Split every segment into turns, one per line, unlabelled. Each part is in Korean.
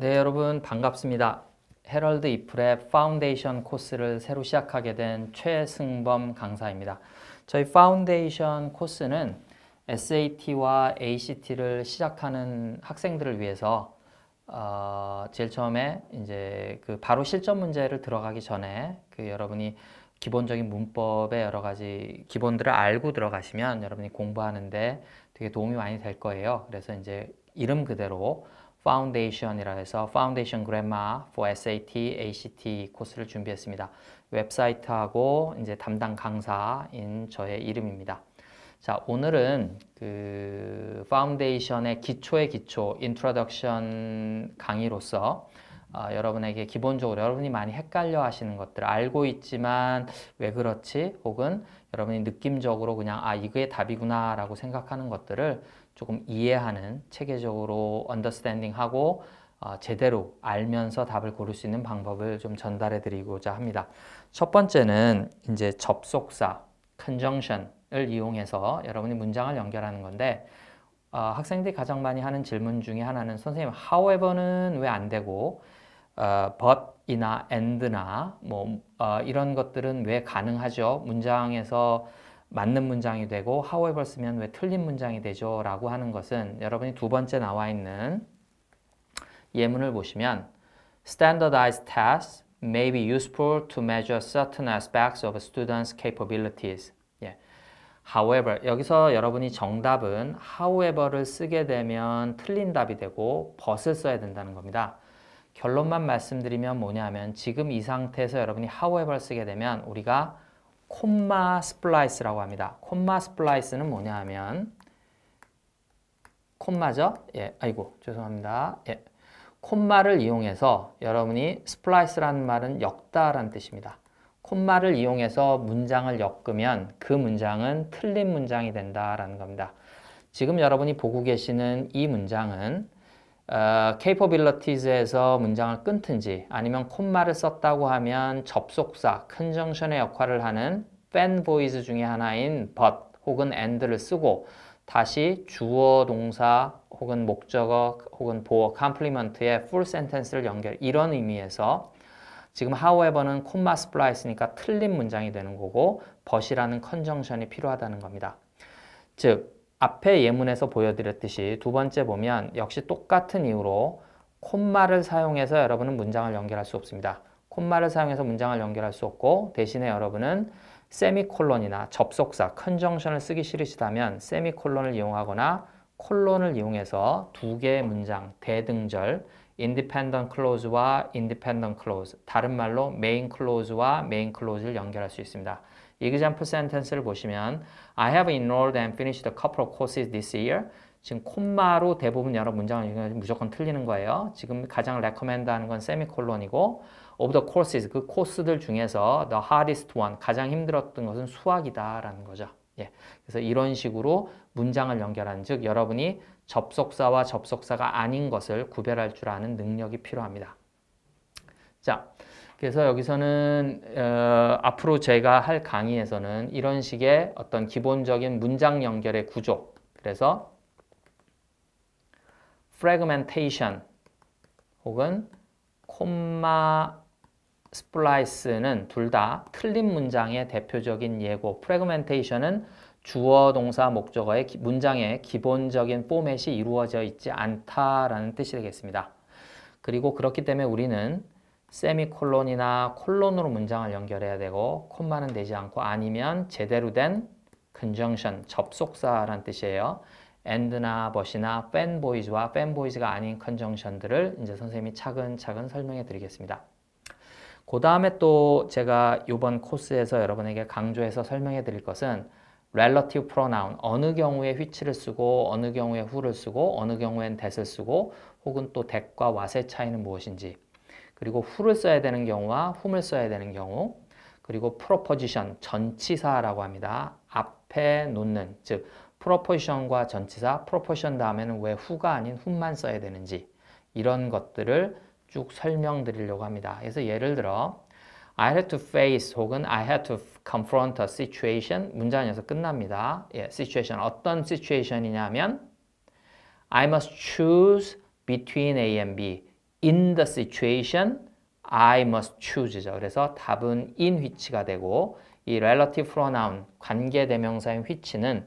네, 여러분 반갑습니다. 헤럴드 이플의 파운데이션 코스를 새로 시작하게 된 최승범 강사입니다. 저희 파운데이션 코스는 SAT와 ACT를 시작하는 학생들을 위해서 어, 제일 처음에 이제 그 바로 실전 문제를 들어가기 전에 그 여러분이 기본적인 문법의 여러 가지 기본들을 알고 들어가시면 여러분이 공부하는데 되게 도움이 많이 될 거예요. 그래서 이제 이름 그대로 파운데이션이라 해서 파운데이션 그래마 for SAT, ACT 코스를 준비했습니다. 웹사이트하고 이제 담당 강사인 저의 이름입니다. 자, 오늘은 그 파운데이션의 기초의 기초, 인트로덕션 강의로서 어, 여러분에게 기본적으로 여러분이 많이 헷갈려 하시는 것들 알고 있지만 왜 그렇지 혹은 여러분이 느낌적으로 그냥 아 이게 답이구나 라고 생각하는 것들을 조금 이해하는 체계적으로 언더스탠딩하고 어, 제대로 알면서 답을 고를 수 있는 방법을 좀 전달해 드리고자 합니다. 첫 번째는 이제 접속사, conjunction을 이용해서 여러분이 문장을 연결하는 건데 어, 학생들이 가장 많이 하는 질문 중에 하나는 선생님 however는 왜 안 되고 어, but이나 and나 뭐 어, 이런 것들은 왜 가능하죠? 문장에서 맞는 문장이 되고 however 쓰면 왜 틀린 문장이 되죠? 라고 하는 것은 여러분이 두 번째 나와 있는 예문을 보시면 standardized tests may be useful to measure certain aspects of a student's capabilities. 예. However, 여기서 여러분이 정답은 however를 쓰게 되면 틀린 답이 되고 but을 써야 된다는 겁니다. 결론만 말씀드리면 뭐냐면 지금 이 상태에서 여러분이 however를 쓰게 되면 우리가 콤마 스플라이스라고 합니다. 콤마 스플라이스는 뭐냐 하면 콤마죠? 예, 아이고 죄송합니다. 예. 콤마를 이용해서 여러분이 스플라이스라는 말은 엮다라는 뜻입니다. 콤마를 이용해서 문장을 엮으면 그 문장은 틀린 문장이 된다라는 겁니다. 지금 여러분이 보고 계시는 이 문장은 케이퍼빌러티즈에서 어, 문장을 끊든지 아니면 콤마를 썼다고 하면 접속사, 컨정션의 역할을 하는 fanvoice 중의 하나인 but 혹은 and를 쓰고 다시 주어, 동사 혹은 목적어 혹은 보어, 컴플리먼트의 full sentence를 연결 이런 의미에서 지금 however는 콤마 스플라이스니까 틀린 문장이 되는 거고 but이라는 컨정션이 필요하다는 겁니다. 즉 앞에 예문에서 보여드렸듯이 두 번째 보면 역시 똑같은 이유로 콤마를 사용해서 여러분은 문장을 연결할 수 없습니다. 콤마를 사용해서 문장을 연결할 수 없고 대신에 여러분은 세미콜론이나 접속사, 컨정션을 쓰기 싫으시다면 세미콜론을 이용하거나 콜론을 이용해서 두 개의 문장, 대등절, independent clause와 independent clause, 다른 말로 main clause와 main clause를 연결할 수 있습니다. example sentence를 보시면 I have enrolled and finished a couple of courses this year. 지금 콤마로 대부분 여러 문장을 무조건 틀리는 거예요. 지금 가장 레커멘드 하는 건 세미콜론이고 of the courses, 그 코스들 중에서 the hardest one, 가장 힘들었던 것은 수학이다라는 거죠. 예. 그래서 이런 식으로 문장을 연결한즉 여러분이 접속사와 접속사가 아닌 것을 구별할 줄 아는 능력이 필요합니다. 자, 그래서 여기서는 어, 앞으로 제가 할 강의에서는 이런 식의 어떤 기본적인 문장 연결의 구조 그래서 fragmentation 혹은 콤마 스플라이스는 둘 다 틀린 문장의 대표적인 예고, 프레그멘테이션은 주어, 동사, 목적어의 기, 문장의 기본적인 포맷이 이루어져 있지 않다라는 뜻이 되겠습니다. 그리고 그렇기 때문에 우리는 세미콜론이나 콜론으로 문장을 연결해야 되고 콤마는 되지 않고 아니면 제대로 된 conjunction, 접속사라는 뜻이에요. and나 but이나 fanboys와 fanboys가 아닌 conjunction들을 이제 선생님이 차근차근 설명해 드리겠습니다. 그 다음에 또 제가 이번 코스에서 여러분에게 강조해서 설명해 드릴 것은 relative pronoun 어느 경우에 which를 쓰고 어느 경우에 who를 쓰고 어느 경우엔 that을 쓰고 혹은 또 that과 what의 차이는 무엇인지 그리고 who를 써야 되는 경우와 whom을 써야 되는 경우 그리고 proposition 전치사라고 합니다. 앞에 놓는 즉 proposition과 전치사 proposition 다음에는 왜 who가 아닌 whom만 써야 되는지 이런 것들을 쭉 설명드리려고 합니다. 그래서 예를 들어 I had to face 혹은 I had to confront a situation 문장에서 끝납니다. 예, situation 어떤 situation이냐면 I must choose between A and B. In the situation, I must choose죠. 그래서 답은 in w h i c h 가 되고 이 relative pronoun 관계 대명사인 w h i c h 는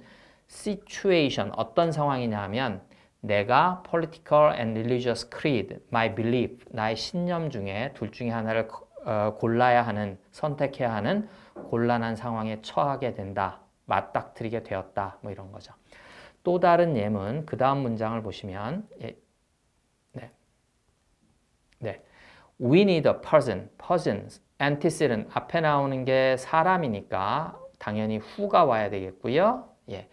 situation 어떤 상황이냐면 하 내가 political and religious creed, my belief, 나의 신념 중에 둘 중에 하나를 어, 골라야 하는, 선택해야 하는 곤란한 상황에 처하게 된다. 맞닥뜨리게 되었다. 뭐 이런 거죠. 또 다른 예문, 그 다음 문장을 보시면 예, 네. 네. We need a person, person, antecedent 앞에 나오는 게 사람이니까 당연히 who가 와야 되겠고요. 예.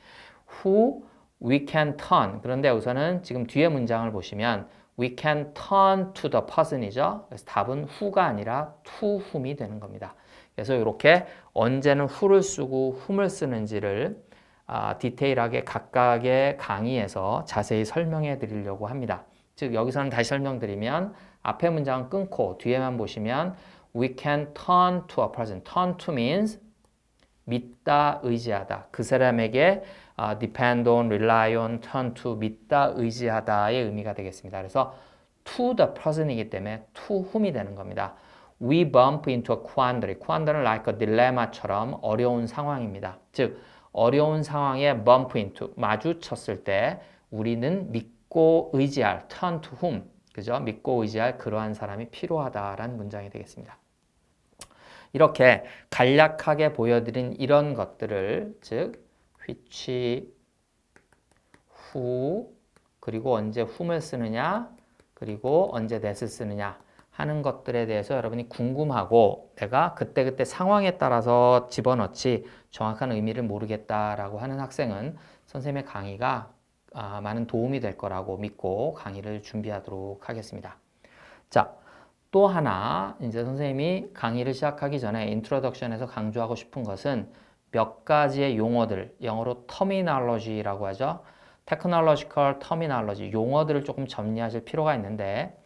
who we can turn. 그런데 우선은 지금 뒤에 문장을 보시면 we can turn to the person이죠. 그래서 답은 who가 아니라 to whom이 되는 겁니다. 그래서 이렇게 언제는 who를 쓰고 whom을 쓰는지를 아, 디테일하게 각각의 강의에서 자세히 설명해 드리려고 합니다. 즉 여기서는 다시 설명드리면 앞에 문장은 끊고 뒤에만 보시면 we can turn to a person. turn to means 믿다, 의지하다. 그 사람에게 uh, depend on, rely on, turn to, 믿다, 의지하다의 의미가 되겠습니다. 그래서 to the person이기 때문에 to whom이 되는 겁니다. We bump into a quandary. quandary는 like a dilemma처럼 어려운 상황입니다. 즉, 어려운 상황에 bump into, 마주쳤을 때 우리는 믿고 의지할, turn to whom, 그죠? 믿고 의지할 그러한 사람이 필요하다라는 문장이 되겠습니다. 이렇게 간략하게 보여드린 이런 것들을 즉 which, who, 그리고 언제 whom을 쓰느냐 그리고 언제 that을 쓰느냐 하는 것들에 대해서 여러분이 궁금하고 내가 그때그때 상황에 따라서 집어넣지 정확한 의미를 모르겠다라고 하는 학생은 선생님의 강의가 아, 많은 도움이 될 거라고 믿고 강의를 준비하도록 하겠습니다. 자, 또 하나 이제 선생님이 강의를 시작하기 전에 인트로덕션에서 강조하고 싶은 것은 몇 가지의 용어들, 영어로 터미널러지라고 하죠. 테크놀로지컬 터미널러지, 용어들을 조금 정리하실 필요가 있는데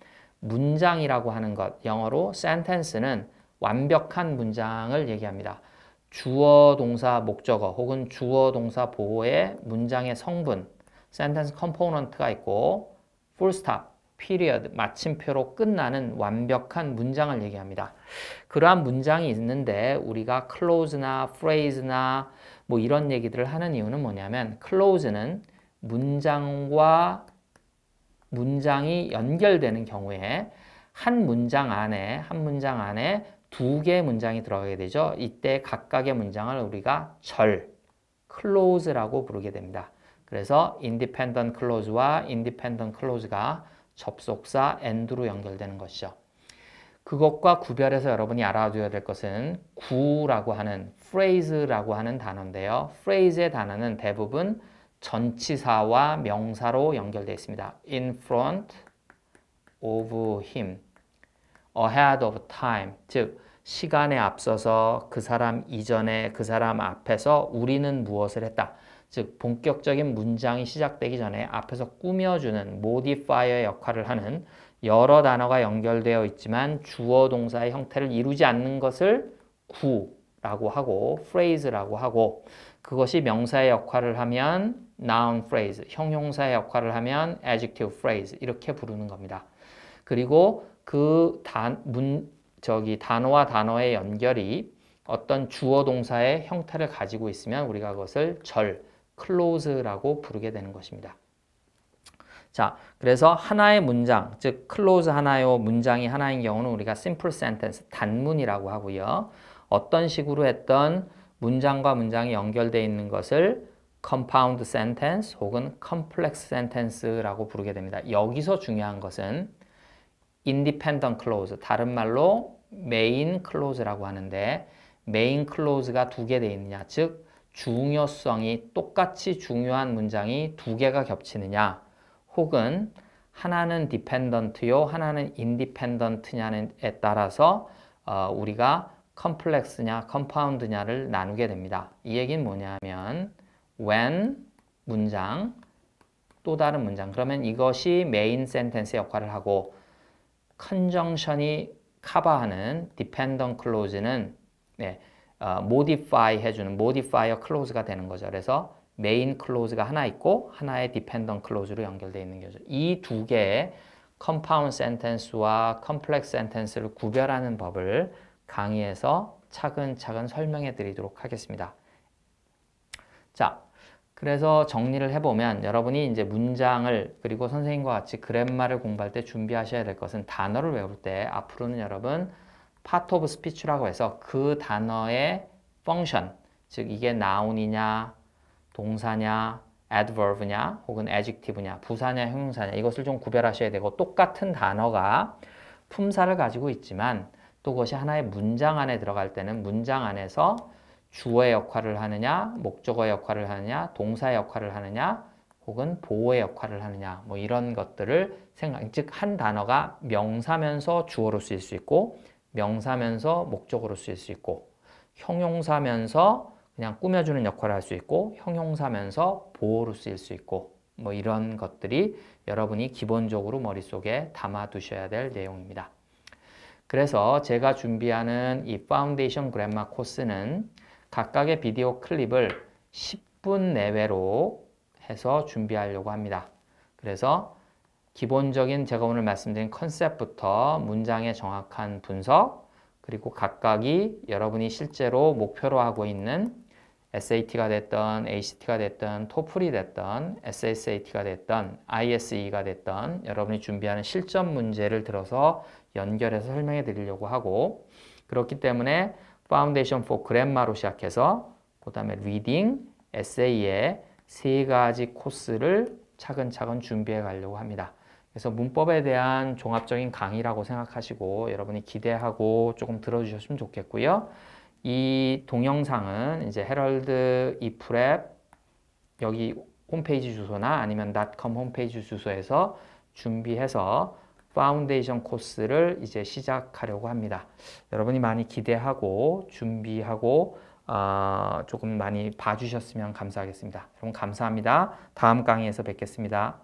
문장이라고 하는 것, 영어로 sentence는 완벽한 문장을 얘기합니다. 주어, 동사, 목적어 혹은 주어, 동사, 보호의 문장의 성분, sentence component가 있고 full stop, period, 마침표로 끝나는 완벽한 문장을 얘기합니다. 그러한 문장이 있는데 우리가 close나 phrase나 뭐 이런 얘기들을 하는 이유는 뭐냐면 close는 문장과 문장이 연결되는 경우에 한 문장 안에 한 문장 안에 두 개의 문장이 들어가게 되죠. 이때 각각의 문장을 우리가 절, close라고 부르게 됩니다. 그래서 independent close와 independent close가 접속사 and로 연결되는 것이죠. 그것과 구별해서 여러분이 알아두어야 될 것은 구라고 하는 phrase라고 하는 단어인데요. phrase의 단어는 대부분 전치사와 명사로 연결되어 있습니다. in front of him, ahead of time, 즉 시간에 앞서서 그 사람 이전에 그 사람 앞에서 우리는 무엇을 했다. 즉 본격적인 문장이 시작되기 전에 앞에서 꾸며주는 모디파이어의 역할을 하는 여러 단어가 연결되어 있지만 주어 동사의 형태를 이루지 않는 것을 구라고 하고 phrase라고 하고 그것이 명사의 역할을 하면 noun phrase, 형용사의 역할을 하면 adjective phrase 이렇게 부르는 겁니다. 그리고 그 단, 문, 저기 단어와 단어의 연결이 어떤 주어 동사의 형태를 가지고 있으면 우리가 그것을 절, 클로즈라고 부르게 되는 것입니다. 자, 그래서 하나의 문장, 즉 클로즈 하나요 문장이 하나인 경우는 우리가 s i m p l 단문이라고 하고요. 어떤 식으로 했던 문장과 문장이 연결되어 있는 것을 c o m p o u n 혹은 complex 라고 부르게 됩니다. 여기서 중요한 것은 i n d e p e n 다른 말로 메인 클로즈라고 하는데 메인 클로즈가 두 개 되어 있느냐, 즉 중요성이 똑같이 중요한 문장이 두 개가 겹치느냐 혹은 하나는 디펜던트요 하나는 인디펜던트냐에 따라서 어, 우리가 컴플렉스냐 컴파운드냐를 나누게 됩니다. 이 얘기는 뭐냐면 when 문장 또 다른 문장 그러면 이것이 메인 센텐스 역할을 하고 컨정션이 커버하는 디펜던 클로즈는 네, 어, modify 해주는 modifier close가 되는 거죠. 그래서 메인 클로즈가 하나 있고 하나의 디펜던 클로즈로 연결되어 있는 거죠. 이 두 개의 컴파운드 센텐스와 컴플렉스 센텐스를 구별하는 법을 강의에서 차근차근 설명해 드리도록 하겠습니다. 자, 그래서 정리를 해보면 여러분이 이제 문장을 그리고 선생님과 같이 그랜마를 공부할 때 준비하셔야 될 것은 단어를 외울 때 앞으로는 여러분 파트 오브 스피치라고 해서 그 단어의 펑션, 즉 이게 나운이냐, 동사냐, adverb냐, 혹은 adjective냐, 부사냐, 형용사냐 이것을 좀 구별하셔야 되고 똑같은 단어가 품사를 가지고 있지만 또 그것이 하나의 문장 안에 들어갈 때는 문장 안에서 주어의 역할을 하느냐, 목적어의 역할을 하느냐, 동사의 역할을 하느냐, 혹은 보호의 역할을 하느냐, 뭐 이런 것들을 생각, 즉 한 단어가 명사면서 주어로 쓰일 수 있고 명사면서 목적으로 쓰일 수 있고 형용사면서 그냥 꾸며주는 역할을 할 수 있고 형용사면서 보호로 쓰일 수 있고 뭐 이런 것들이 여러분이 기본적으로 머릿속에 담아두셔야 될 내용입니다. 그래서 제가 준비하는 이 파운데이션 그램마 코스는 각각의 비디오 클립을 10분 내외로 해서 준비하려고 합니다. 그래서 기본적인 제가 오늘 말씀드린 컨셉부터 문장의 정확한 분석, 그리고 각각이 여러분이 실제로 목표로 하고 있는 SAT가 됐던 ACT가 됐던 토플이 됐던 SSAT가 됐던 ISE가 됐던 여러분이 준비하는 실전 문제를 들어서 연결해서 설명해 드리려고 하고 그렇기 때문에 파운데이션 포 그랜마로 시작해서 그 다음에 리딩, 에세이의 세 가지 코스를 차근차근 준비해 가려고 합니다. 그래서 문법에 대한 종합적인 강의라고 생각하시고 여러분이 기대하고 조금 들어주셨으면 좋겠고요. 이 동영상은 이제 헤럴드 이프랩 e 여기 홈페이지 주소나 아니면 닷컴 홈페이지 주소에서 준비해서 파운데이션 코스를 이제 시작하려고 합니다. 여러분이 많이 기대하고 준비하고 어, 조금 많이 봐주셨으면 감사하겠습니다. 여러분 감사합니다. 다음 강의에서 뵙겠습니다.